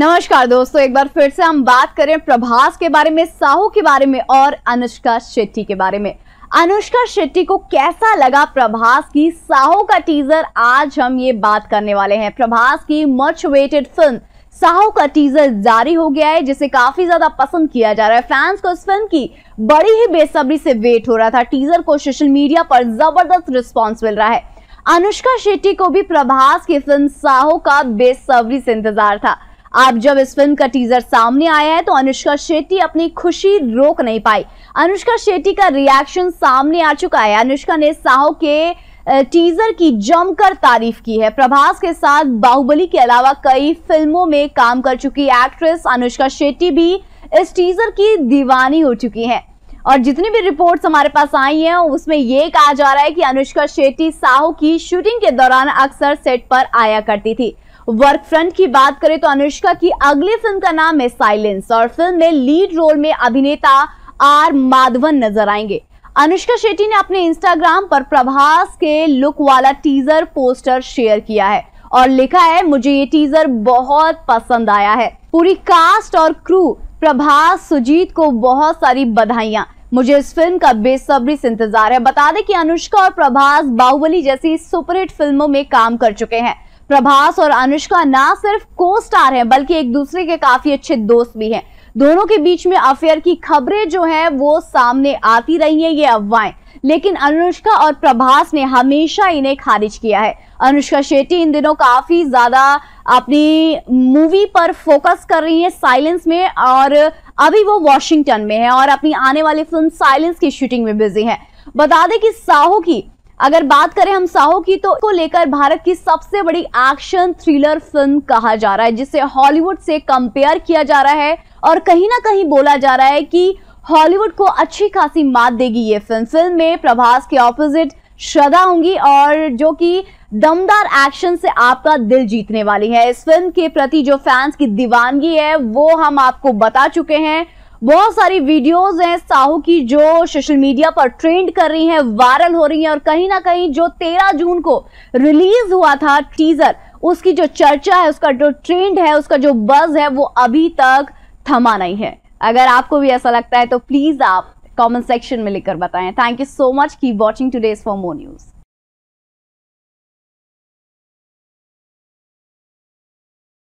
नमस्कार दोस्तों एक बार फिर से हम बात करें प्रभास के बारे में साहू के बारे में और अनुष्का शेट्टी के बारे में अनुष्का शेट्टी को कैसा लगा प्रभास की साहू का टीजर आज हम ये बात करने वाले हैं प्रभास की मच वेटेड फिल्म साहू का टीजर जारी हो गया है जिसे काफी ज्यादा पसंद किया जा रहा है फैंस को इस फिल्म की बड़ी ही बेसब्री से वेट हो रहा था टीजर को सोशल मीडिया पर जबरदस्त रिस्पॉन्स मिल रहा है अनुष्का शेट्टी को भी प्रभास की फिल्म साहू का बेसब्री से इंतजार था अब जब इस फिल्म का टीजर सामने आया है तो अनुष्का शेट्टी अपनी खुशी रोक नहीं पाई अनुष्का शेट्टी का रिएक्शन सामने आ चुका है अनुष्का ने साहो के टीजर की जमकर तारीफ की है प्रभास के साथ बाहुबली के अलावा कई फिल्मों में काम कर चुकी एक्ट्रेस अनुष्का शेट्टी भी इस टीजर की दीवानी हो चुकी है और जितनी भी रिपोर्ट्स हमारे पास आई हैं उसमें ये कहा जा रहा है कि अनुष्का शेट्टी साहू की शूटिंग के दौरान अक्सर सेट पर आया करती थी वर्क फ्रंट की बात करें तो अनुष्का की अगली फिल्म का नाम है साइलेंस और फिल्म में लीड रोल में अभिनेता आर माधवन नजर आएंगे अनुष्का शेट्टी ने अपने इंस्टाग्राम पर प्रभास के लुक वाला टीजर पोस्टर शेयर किया है और लिखा है मुझे ये टीजर बहुत पसंद आया है पूरी कास्ट और क्रू प्रभास सुजीत को बहुत सारी बधाइयां मुझे इस फिल्म का बेसब्री से इंतजार है बता दें कि अनुष्का और प्रभास बाहुबली जैसी सुपरहिट फिल्मों में काम कर चुके हैं प्रभास और अनुष्का ना सिर्फ को स्टार हैं बल्कि एक दूसरे के काफी अच्छे दोस्त भी हैं दोनों के बीच में अफेयर की खबरें जो है वो सामने आती रही हैं ये अफवाहें लेकिन अनुष्का और प्रभास ने हमेशा इन्हें खारिज किया है अनुष्का शेट्टी इन दिनों काफ़ी ज़्यादा अपनी मूवी पर फोकस कर रही है साइलेंस में और अभी वो वॉशिंगटन में है और अपनी आने वाली फिल्म साइलेंस की शूटिंग में बिजी है बता दें कि साहू की अगर बात करें हम साहो की तो इसको लेकर भारत की सबसे बड़ी एक्शन थ्रिलर फिल्म कहा जा रहा है जिसे हॉलीवुड से कंपेयर किया जा रहा है और कहीं ना कहीं बोला जा रहा है कि हॉलीवुड को अच्छी खासी मात देगी ये फिल्म फिल्म में प्रभास के ऑपोजिट श्रद्धा होंगी और जो कि दमदार एक्शन से आपका दिल जीतने वाली है इस फिल्म के प्रति जो फैंस की दीवानगी है वो हम आपको बता चुके हैं बहुत सारी वीडियोस हैं साहू की जो सोशल मीडिया पर ट्रेंड कर रही हैं वायरल हो रही हैं और कहीं ना कहीं जो 13 जून को रिलीज हुआ था टीजर उसकी जो चर्चा है उसका जो ट्रेंड है उसका जो बज है वो अभी तक थमा नहीं है अगर आपको भी ऐसा लगता है तो प्लीज आप कमेंट सेक्शन में लिखकर बताएं थैंक यू सो मच की watching today's for more news